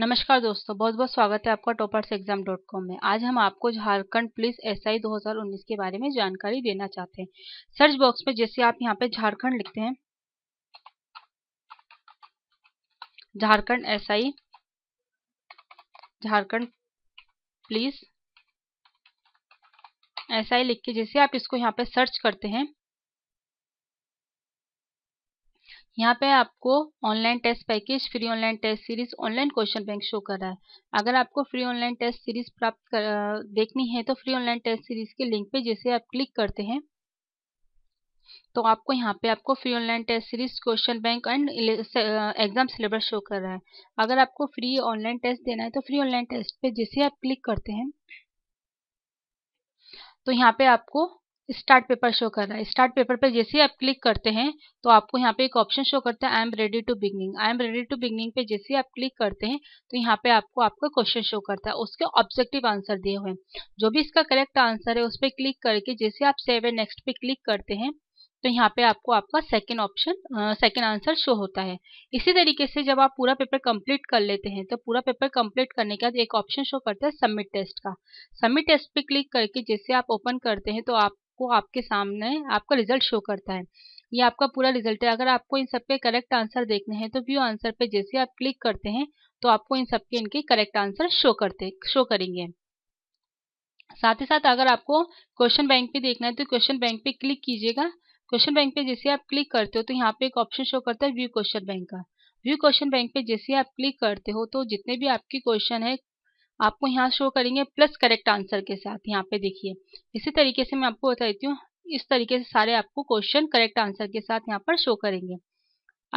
नमस्कार दोस्तों बहुत बहुत स्वागत है आपका टॉपर्स एग्जाम डॉट कॉम में आज हम आपको झारखंड पुलिस एसआई 2019 के बारे में जानकारी देना चाहते हैं सर्च बॉक्स में जैसे आप यहाँ पे झारखंड लिखते हैं Jharkhand SI Jharkhand police SI लिख के जैसे आप इसको यहाँ पे सर्च करते हैं यहाँ पे आपको online test package free online test series online question bank show कर रहा है अगर आपको फ्री ऑनलाइन टेस्ट सीरीज प्राप्त कर, देखनी है तो फ्री ऑनलाइन टेस्ट सीरीज के लिंक पे जैसे आप क्लिक करते हैं तो आपको यहाँ पे आपको free online test series question bank and exam syllabus show कर रहा है अगर आपको फ्री ऑनलाइन टेस्ट देना है तो फ्री ऑनलाइन टेस्ट पे जैसे आप क्लिक करते हैं तो यहाँ पे आपको स्टार्ट पेपर शो कर रहा है स्टार्ट पेपर पर जैसे ही आप क्लिक करते हैं तो आपको यहाँ पे एक ऑप्शन शो करता है I am ready to beginning I am ready to beginning पे जैसे ही आप क्लिक करते हैं तो यहाँ पे आपको आपका क्वेश्चन शो करता है उसके ऑब्जेक्टिव आंसर दिए हुए हैं जो भी इसका करेक्ट आंसर है उस पर क्लिक करके जैसे आप सेवन नेक्स्ट पे क्लिक करते हैं तो यहाँ पे आपको आपका second option second answer show होता है इसी तरीके से जब आप पूरा पेपर कंप्लीट कर लेते हैं तो पूरा पेपर कंप्लीट करने के बाद एक ऑप्शन शो करता है सबमिट टेस्ट का सबमिट टेस्ट पे क्लिक करके जैसे आप ओपन करते हैं तो आप आपको आपके सामने आपका रिजल्ट शो करता है ये आपका पूरा रिजल्ट है अगर आपको इन सब पे करेक्ट आंसर देखने हैं तो व्यू आंसर पे जैसे आप क्लिक करते हैं तो आपको इन सब के इनके करेक्ट आंसर शो करते शो करेंगे साथ ही साथ अगर आपको क्वेश्चन बैंक पे देखना है तो क्वेश्चन बैंक पे क्लिक कीजिएगा क्वेश्चन बैंक पे जैसे आप क्लिक करते हो तो यहाँ पे एक ऑप्शन शो करता है व्यू क्वेश्चन बैंक का व्यू क्वेश्चन बैंक पे जैसे आप क्लिक करते हो तो जितने भी आपके क्वेश्चन है आपको यहाँ शो करेंगे प्लस करेक्ट आंसर के साथ यहाँ पे देखिए इसी तरीके से मैं आपको बता देती हूँ इस तरीके से सारे आपको क्वेश्चन करेक्ट आंसर के साथ यहाँ पर शो करेंगे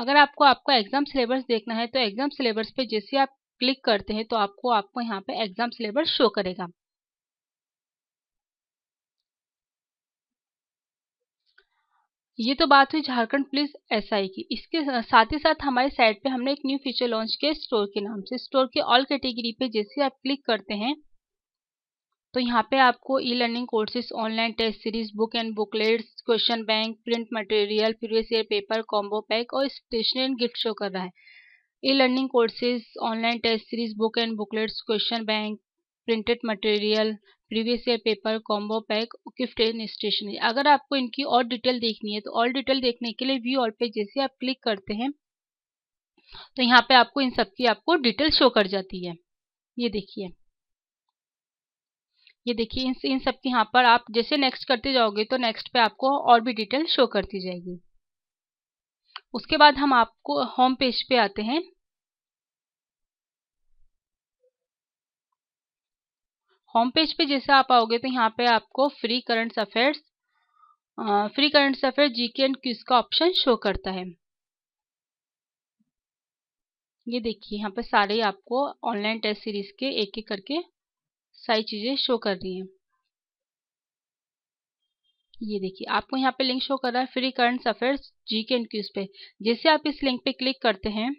अगर आपको आपका एग्जाम सिलेबस देखना है तो एग्जाम सिलेबस पे जैसे आप क्लिक करते हैं तो आपको आपको यहाँ पे एग्जाम सिलेबस शो करेगा ये तो बात हुई झारखंड पुलिस एसआई की इसके साथ ही साथ हमारे साइट पे हमने एक न्यू फीचर लॉन्च किया स्टोर के नाम से स्टोर के ऑल कैटेगरी पे जैसे आप क्लिक करते हैं तो यहाँ पे आपको e learning courses online test series book and booklets question bank print material previous year paper combo pack और स्टेशनरी एंड गिफ्ट शो कर रहा है e learning courses online test series book and booklets question bank printed material previous year paper combo pack gift and stationery अगर आपको इनकी और detail देखनी है तो और डिटेल देखने के लिए व्यू ऑल पे जैसे आप क्लिक करते हैं तो यहाँ पे आपको इन सब की आपको डिटेल शो कर जाती है ये देखिए ये देखिए इन इन सब की यहाँ पर आप जैसे नेक्स्ट करते जाओगे तो नेक्स्ट पे आपको और भी डिटेल शो करती जाएगी उसके बाद हम आपको होम पेज पे आते हैं होम पेज पे जैसे आप आओगे तो यहाँ पे आपको free current affairs free current affair GK and quiz का ऑप्शन शो करता है ये देखिए यहाँ पे सारे आपको ऑनलाइन टेस्ट सीरीज के एक एक करके सारी चीज़ें शो कर रही हैं ये देखिए आपको यहाँ पे लिंक शो कर रहा है फ्री करंट अफेयर्स जी के एंड क्यूज पे जैसे आप इस लिंक पे क्लिक करते हैं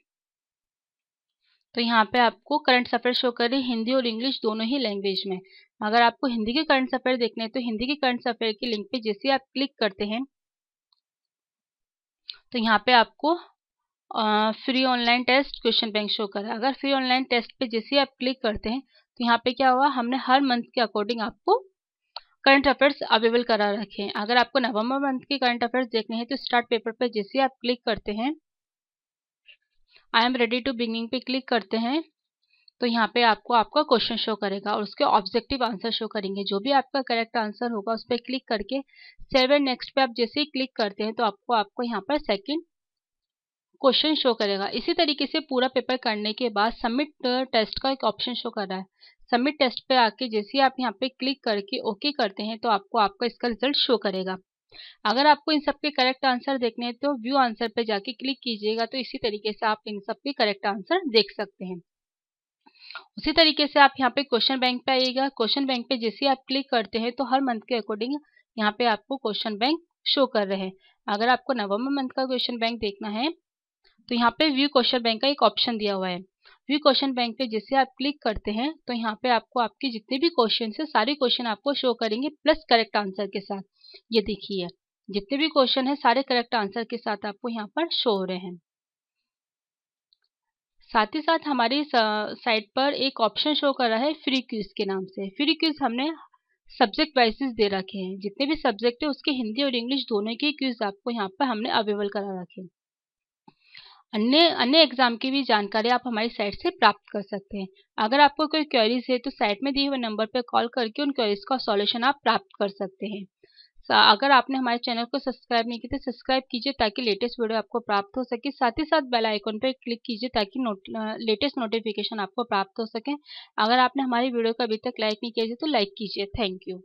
तो यहाँ पे आपको करंट अफेयर शो कर रही हिंदी और इंग्लिश दोनों ही लैंग्वेज में अगर आपको हिंदी के करंट अफेयर देखने हैं तो हिंदी के करंट अफेयर की लिंक पे जैसे आप क्लिक करते हैं तो यहाँ पे आपको free online test question bank show करा अगर फ्री ऑनलाइन टेस्ट पे जैसे आप क्लिक करते हैं तो यहाँ पे क्या हुआ हमने हर मंथ के अकॉर्डिंग आपको करंट अफेयर्स अवेलेबल करा रखे हैं अगर आपको नवंबर मंथ के करंट अफेयर्स देखने हैं तो स्टार्ट पेपर पे जैसे आप क्लिक करते हैं I am ready to beginning पे क्लिक करते हैं तो यहाँ पे आपको आपका क्वेश्चन शो करेगा और उसके ऑब्जेक्टिव आंसर शो करेंगे जो भी आपका करेक्ट आंसर होगा उस पर क्लिक करके सेवन नेक्स्ट पे आप जैसे ही क्लिक करते हैं तो आपको आपको यहाँ पर सेकंड क्वेश्चन शो करेगा इसी तरीके से पूरा पेपर करने के बाद सबमिट टेस्ट का एक ऑप्शन शो कर रहा है सबमिट टेस्ट पे आके जैसे ही आप यहाँ पे क्लिक करके ओके करते हैं तो आपको आपका इसका रिजल्ट शो करेगा अगर आपको इन सबके करेक्ट आंसर देखने हैं तो व्यू आंसर पे जाके क्लिक कीजिएगा तो इसी तरीके से आप इन सबके करेक्ट आंसर देख सकते हैं उसी तरीके से आप यहाँ पे क्वेश्चन बैंक पे आइएगा क्वेश्चन बैंक पे जैसे आप क्लिक करते हैं तो हर मंथ के अकॉर्डिंग यहाँ पे आपको क्वेश्चन बैंक शो कर रहे हैं अगर आपको नवम्बर मंथ का क्वेश्चन बैंक देखना है तो यहाँ पे व्यू क्वेश्चन बैंक का एक ऑप्शन दिया हुआ है व्यू क्वेश्चन बैंक पे जैसे आप क्लिक करते हैं तो यहाँ पे आपको आपके जितने भी क्वेश्चन है सारे क्वेश्चन आपको शो करेंगे प्लस करेक्ट आंसर के साथ ये देखिए जितने भी क्वेश्चन है सारे करेक्ट आंसर के साथ आपको यहाँ पर शो हो रहे हैं साथ ही साथ हमारी साइट पर एक ऑप्शन शो कर रहा है फ्री क्यूज के नाम से फ्री क्यूज हमने सब्जेक्ट वाइजेस दे रखे हैं जितने भी सब्जेक्ट है उसके हिंदी और इंग्लिश दोनों के क्यूज आपको यहाँ पर हमने अवेलेबल करा रखे हैं अन्य अन्य एग्जाम की भी जानकारी आप हमारी साइट से प्राप्त कर सकते हैं अगर आपको कोई क्वेरीज है तो साइट में दिए हुए नंबर पर कॉल करके उन क्वेरीज का सॉल्यूशन आप प्राप्त कर सकते हैं अगर आपने हमारे चैनल को सब्सक्राइब नहीं किया तो सब्सक्राइब कीजिए ताकि लेटेस्ट वीडियो आपको प्राप्त हो सके साथ ही साथ बेल आइकन पर क्लिक कीजिए ताकि नोट लेटेस्ट नोटिफिकेशन आपको प्राप्त हो सके अगर आपने हमारी वीडियो को अभी तक लाइक नहीं किया तो लाइक कीजिए थैंक यू